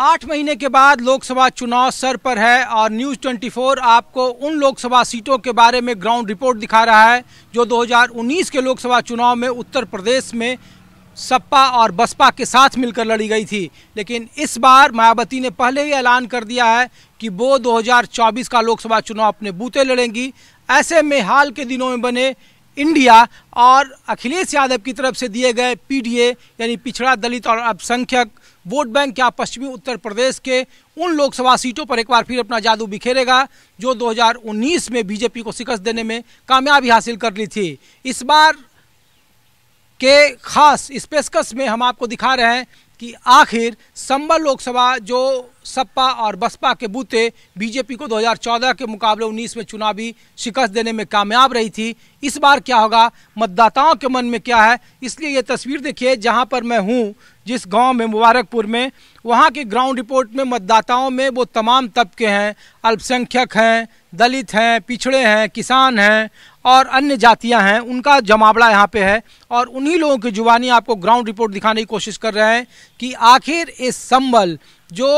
आठ महीने के बाद लोकसभा चुनाव सर पर है और न्यूज़ 24 आपको उन लोकसभा सीटों के बारे में ग्राउंड रिपोर्ट दिखा रहा है जो 2019 के लोकसभा चुनाव में उत्तर प्रदेश में सपा और बसपा के साथ मिलकर लड़ी गई थी लेकिन इस बार मायावती ने पहले ही ऐलान कर दिया है कि वो 2024 का लोकसभा चुनाव अपने बूते लड़ेंगी ऐसे में हाल के दिनों में बने इंडिया और अखिलेश यादव की तरफ से दिए गए पीडीए यानी पिछड़ा दलित और अल्पसंख्यक वोट बैंक क्या पश्चिमी उत्तर प्रदेश के उन लोकसभा सीटों पर एक बार फिर अपना जादू बिखेरेगा जो 2019 में बीजेपी को शिकस्त देने में कामयाबी हासिल कर ली थी इस बार के खास इस में हम आपको दिखा रहे हैं कि आखिर संबल लोकसभा जो सपा और बसपा के बूते बीजेपी को 2014 के मुकाबले 19 में चुनावी शिकस्त देने में कामयाब रही थी इस बार क्या होगा मतदाताओं के मन में क्या है इसलिए ये तस्वीर देखिए जहां पर मैं हूं जिस गांव में मुबारकपुर में वहां की ग्राउंड रिपोर्ट में मतदाताओं में वो तमाम तबके हैं अल्पसंख्यक हैं दलित हैं पिछड़े हैं किसान हैं और अन्य जातियां हैं उनका जमावड़ा यहाँ पे है और उन्हीं लोगों की जुबानी आपको ग्राउंड रिपोर्ट दिखाने की कोशिश कर रहे हैं कि आखिर इस संबल जो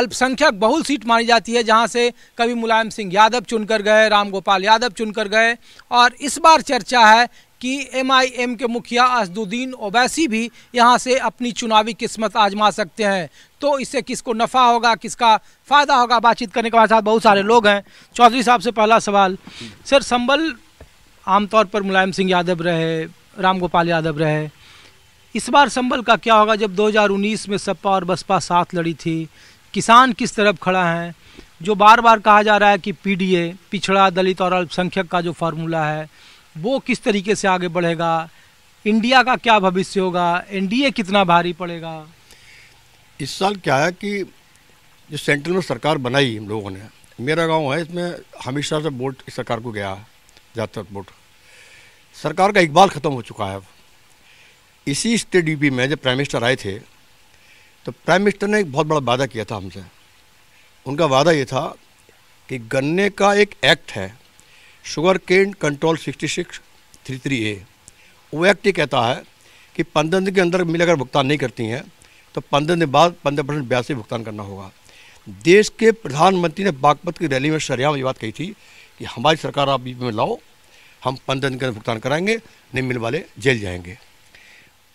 अल्पसंख्यक बहुल सीट मानी जाती है जहां से कभी मुलायम सिंह यादव चुनकर गए राम गोपाल यादव चुनकर गए और इस बार चर्चा है कि एमआईएम के मुखिया असदुद्दीन ओवैसी भी यहां से अपनी चुनावी किस्मत आजमा सकते हैं तो इससे किसको नफ़ा होगा किसका फ़ायदा होगा बातचीत करने के हमारे साथ बहुत सारे लोग हैं चौधरी साहब से पहला सवाल सर संबल आमतौर पर मुलायम सिंह यादव रहे राम गोपाल यादव रहे इस बार संबल का क्या होगा जब 2019 में सपा और बसपा साथ लड़ी थी किसान किस तरफ खड़ा है जो बार बार कहा जा रहा है कि पीडीए पिछड़ा दलित और अल्पसंख्यक का जो फार्मूला है वो किस तरीके से आगे बढ़ेगा इंडिया का क्या भविष्य होगा एनडीए कितना भारी पड़ेगा इस साल क्या है कि जो सेंट्रल में सरकार बनाई हम लोगों ने मेरा गांव है इसमें हमेशा से वोट सरकार को गया है ज़्यादातर वोट सरकार का इकबाल ख़त्म हो चुका है अब इसी स्टेट में जब प्राइम मिनिस्टर आए थे तो प्राइम मिनिस्टर ने एक बहुत बड़ा वादा किया था हमसे उनका वादा ये था कि गन्ने का एक एक्ट है sugar cane control six three three ए वो एक्ट ये कहता है कि पंद्रह दिन के अंदर मिल अगर भुगतान नहीं करती हैं तो पंद्रह दिन बाद पंद्रह परसेंट ब्याज से भुगतान करना होगा देश के प्रधानमंत्री ने बागपत की रैली में शरियाम ये बात कही थी कि हमारी सरकार आप बीच में लाओ हम पंद्रह दिन का भुगतान कराएंगे नहीं मिल वाले जेल जाएंगे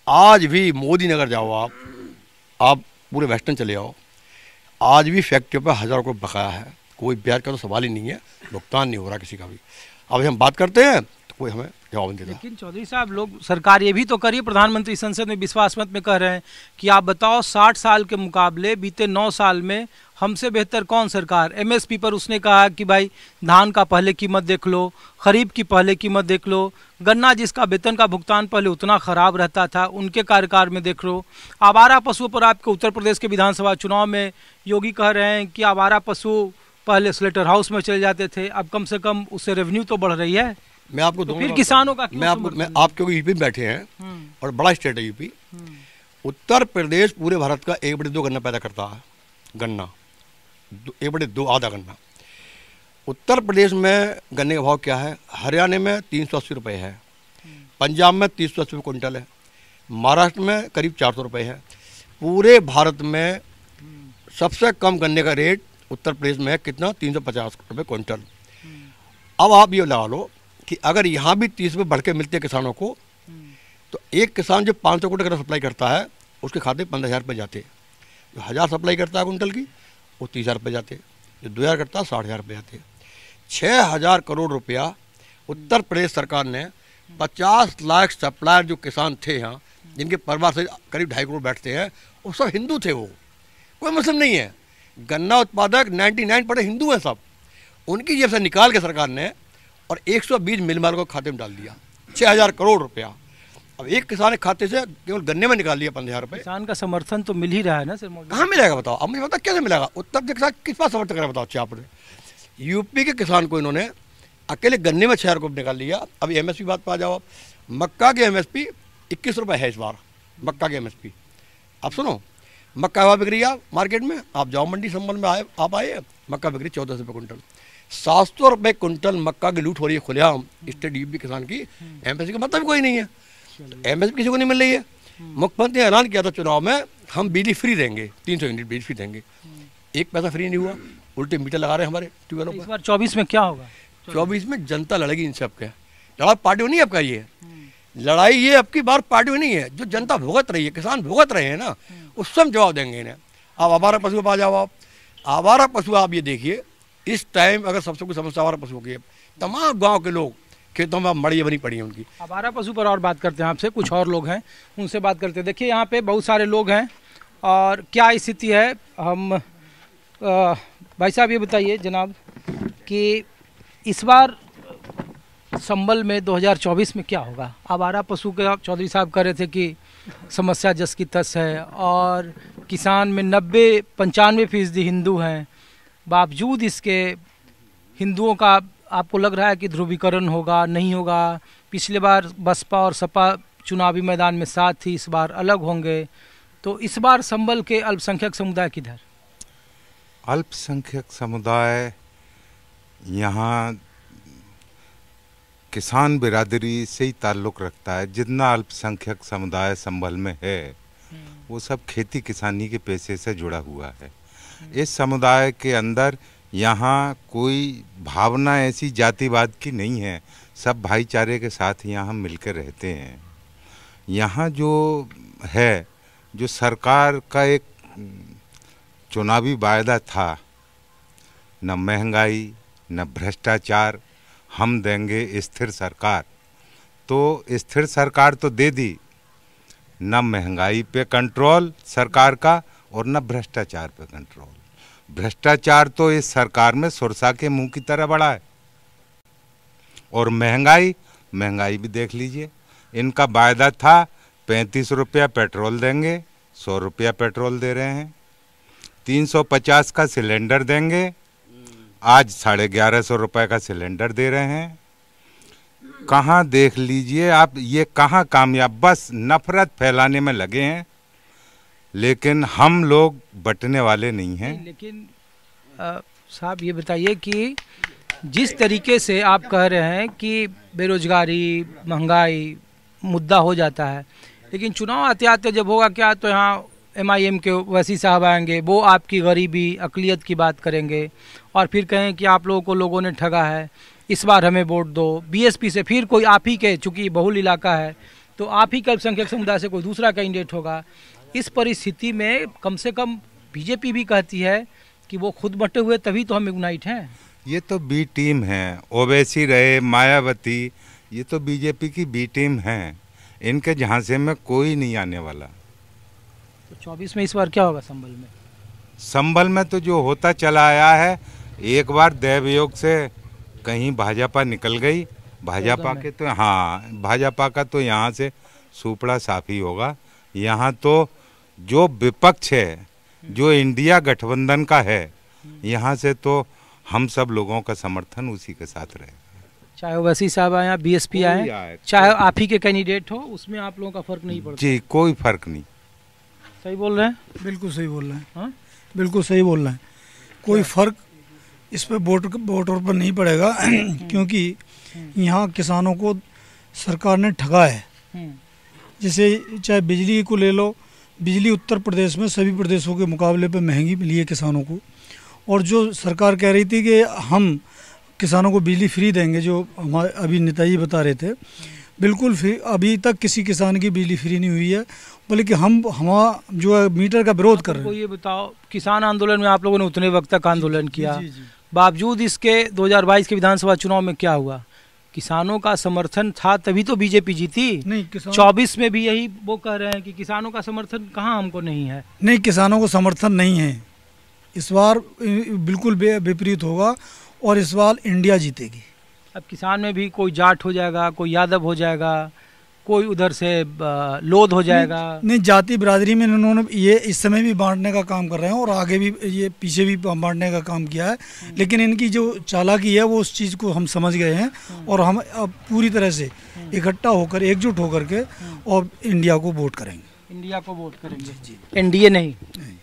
आज भी मोदी नगर जाओ आप आप पूरे वेस्टर्न चले जाओ आज भी फैक्ट्रियों पर हज़ारों को बकाया है कोई ब्याज का तो सवाल ही नहीं है भुगतान नहीं हो रहा किसी का भी अब हम बात करते हैं तो कोई हमें जवाब नहीं देता लेकिन चौधरी साहब लोग सरकार ये भी तो करिए प्रधानमंत्री संसद में विश्वास मत में कह रहे हैं कि आप बताओ साठ साल के मुकाबले बीते नौ साल में हमसे बेहतर कौन सरकार एमएसपी पर उसने कहा कि भाई धान का पहले कीमत देख लो खरीफ की पहले कीमत देख लो गन्ना जिसका वेतन का भुगतान पहले उतना ख़राब रहता था उनके कार्यकाल में देख लो आवारा पशुओं पर आपके उत्तर प्रदेश के विधानसभा चुनाव में योगी कह रहे हैं कि आवारा पशु पहले स्लेटर हाउस में चले जाते थे अब कम से कम उससे रेवेन्यू तो बढ़ रही है मैं आपको तो फिर किसानों का मैं आपको मैं आप क्योंकि यूपी में बैठे हैं हम्म। और बड़ा स्टेट है यूपी हम्म। उत्तर प्रदेश पूरे भारत का एक बड़ी दो गन्ना पैदा करता है गन्ना एक बटे दो आधा गन्ना उत्तर प्रदेश में गन्ने का भाव क्या है हरियाणा में तीन सौ अस्सी रुपये है पंजाब में तीन सौ अस्सी रुपये कुंटल है महाराष्ट्र में करीब चार सौ रुपये है पूरे भारत में सबसे कम गन्ने का रेट उत्तर प्रदेश में है कितना तीन सौ पचास रुपये कुंटल अब आप ये लगा लो कि अगर यहाँ भी तीस रुपये बढ़ के मिलते हैं किसानों को तो एक किसान जो पाँच सौ कुंटल सप्लाई करता है उसके खाते पंद्रह हज़ार रुपये जाते हैं जो हज़ार सप्लाई करता है कुंटल की वो तीस हज़ार रुपये जाते जो दो हज़ार करता साठ हज़ार रुपये जाते छः हज़ार करोड़ रुपया उत्तर प्रदेश सरकार ने पचास लाख सप्लायर जो किसान थे यहाँ जिनके परिवार से करीब ढाई करोड़ बैठते हैं वो सब हिंदू थे वो कोई मुस्लिम नहीं है गन्ना उत्पादक नाइन्टी नाइन परसेंट हिंदू हैं सब उनकी जेब से निकाल के सरकार ने और एक सौ बीस मिल माल को खाते में डाल दिया छः हज़ार करोड़ रुपया अब एक किसान खाते से केवल गन्ने में निकाल लिया पंद्रह रुपए किसान का समर्थन तो मिल ही रहा है ना सर कहाँ मिलेगा बताओ अब मुझे पता कैसे मिलेगा उत्तर प्रदेश किसान किस पास समर्थन करें बताओ आप यूपी के किसान को इन्होंने अकेले गन्ने में छह रुपये निकाल लिया अब एम एस बात आ जाओ आप मक्का की एम एस पी इक्कीस है इस बार मक्का की एम एस पी आप सुनो मक्का हवा बिक्री आप मार्केट में आप जाओ मंडी संबल में आए आप आए मक्का बिक्री चौदह सौ रुपये कुंटल सात सौ रुपये कुंटल मक्का की लूट हो रही है खुलेआम स्टेट यूपी किसान की एम हम्म। एस का मतलब कोई नहीं है तो एम किसी को नहीं मिल रही है मुख्यमंत्री ने ऐलान किया था चुनाव में हम बिजली फ्री देंगे तीन सौ यूनिट बिजली फ्री देंगे एक पैसा फ्री नहीं हुआ उल्टे मीटर लगा रहे हमारे ट्यूबवेलों तो पर चौबीस में क्या होगा चौबीस में जनता लड़ेगी इन सबके लड़ा पार्टी नहीं आपका ये लड़ाई ये आपकी बार पार्टी नहीं है जो जनता भुगत रही है किसान भुगत रहे हैं ना उस समय जवाब देंगे इन्हें आप आवारा पशु पा जाओ आप आवारा पशु आप ये देखिए इस टाइम अगर सबसे कुछ समस्या आवारा पशुओं की तमाम गांव के लोग खेतों में मड़िया बनी पड़ी है उनकी आवारा पशु पर और बात करते हैं आपसे कुछ और लोग हैं उनसे बात करते हैं देखिए यहाँ पे बहुत सारे लोग हैं और क्या स्थिति है हम आ, भाई साहब ये बताइए जनाब कि इस बार संबल में 2024 में क्या होगा आवारा पशु के चौधरी साहब कह रहे थे कि समस्या जस की तस है और किसान में नब्बे पंचानवे फीसदी हिंदू हैं बावजूद इसके हिंदुओं का आपको लग रहा है कि ध्रुवीकरण होगा नहीं होगा पिछले बार बसपा और सपा चुनावी मैदान में साथ थी इस बार अलग होंगे तो इस बार संबल के अल्पसंख्यक समुदाय किधर अल्पसंख्यक समुदाय यहाँ किसान बिरादरी से ही ताल्लुक़ रखता है जितना अल्पसंख्यक समुदाय संबल में है हम्म। वो सब खेती किसानी के पैसे से जुड़ा हुआ है इस समुदाय के अंदर यहाँ कोई भावना ऐसी जातिवाद की नहीं है सब भाईचारे के साथ यहाँ हम मिलकर रहते हैं यहाँ जो है जो सरकार का एक चुनावी वायदा था न महंगाई न भ्रष्टाचार हम देंगे स्थिर सरकार तो स्थिर सरकार तो दे दी न महंगाई पे कंट्रोल सरकार का और न भ्रष्टाचार पे कंट्रोल भ्रष्टाचार तो इस सरकार में सुरसा के मुंह की तरह बड़ा है और महंगाई महंगाई भी देख लीजिए इनका वायदा था पैंतीस रुपया पेट्रोल देंगे सौ रुपया पेट्रोल दे रहे हैं तीन सौ पचास का सिलेंडर देंगे आज साढ़े ग्यारह सौ रुपये का सिलेंडर दे रहे हैं कहाँ देख लीजिए आप ये कहाँ कामयाब बस नफरत फैलाने में लगे हैं लेकिन हम लोग बटने वाले नहीं हैं लेकिन साहब ये बताइए कि जिस तरीके से आप कह रहे हैं कि बेरोजगारी महंगाई मुद्दा हो जाता है लेकिन चुनाव आते आते जब होगा क्या तो यहाँ एम आई एम के वैसी साहब आएंगे वो आपकी गरीबी अकलीत की बात करेंगे और फिर कहें कि आप लोगों को लोगों ने ठगा है इस बार हमें वोट दो बीएसपी से फिर कोई आप ही के चूँकि बहुल इलाका है तो आप ही के अल्पसंख्यक समुदाय से कोई दूसरा कैंडिडेट होगा इस परिस्थिति में कम से कम बीजेपी भी कहती है कि वो खुद बटे हुए तभी तो हम यूनाइट हैं ये तो बी टीम है ओवैसी रहे मायावती ये तो बीजेपी की बी टीम है इनके झांसे में कोई नहीं आने वाला तो चौबीस में इस बार क्या होगा संबल में संभल में तो जो होता चला आया है एक बार देवयोग से कहीं भाजपा निकल गई भाजपा के तो हाँ भाजपा का तो यहाँ से सुपड़ा साफ ही होगा यहाँ तो जो विपक्ष है जो इंडिया गठबंधन का है यहाँ से तो हम सब लोगों का समर्थन उसी के साथ रहेगा चाहे वसी साहब आए बी एस पी आए चाहे आप ही के कैंडिडेट हो उसमें आप लोगों का फर्क नहीं पड़ता जी कोई फर्क नहीं सही बोल रहे हैं बिल्कुल सही बोल रहे हैं हा? बिल्कुल सही बोल रहे हैं कोई अच्छा। फर्क इस पर वोट वोटर पर नहीं पड़ेगा हम्म। क्योंकि यहाँ किसानों को सरकार ने ठगा है हम्म। जैसे चाहे बिजली को ले लो बिजली उत्तर प्रदेश में सभी प्रदेशों के मुकाबले पर महंगी मिली है किसानों को और जो सरकार कह रही थी कि हम किसानों को बिजली फ्री देंगे जो हमारे अभी नेताजी बता रहे थे बिल्कुल फ्री अभी तक किसी किसान की बिजली फ्री नहीं हुई है बल्कि हम हमारा जो है मीटर का विरोध कर रहे हैं ये बताओ किसान आंदोलन में आप लोगों ने उतने वक्त तक आंदोलन किया जी, जी, जी। बावजूद इसके 2022 के विधानसभा चुनाव में क्या हुआ किसानों का समर्थन था तभी तो बीजेपी जीती नहीं चौबीस में भी यही वो कह रहे हैं कि किसानों का समर्थन कहाँ हमको नहीं है नहीं किसानों को समर्थन नहीं है इस बार बिल्कुल विपरीत होगा और इस बार इंडिया जीतेगी अब किसान में भी कोई जाट हो जाएगा कोई यादव हो जाएगा कोई उधर से लोध हो जाएगा नहीं, नहीं जाति बिरादरी में इन्होंने ये इस समय भी बांटने का काम कर रहे हैं और आगे भी ये पीछे भी बांटने का काम किया है हम्म। लेकिन इनकी जो चालाकी है वो उस चीज़ को हम समझ गए हैं हम्म। और हम अब पूरी तरह से हम्म। इकट्ठा होकर एकजुट होकर के और इंडिया को वोट करेंगे इंडिया को वोट करेंगे एनडीए नहीं, नहीं।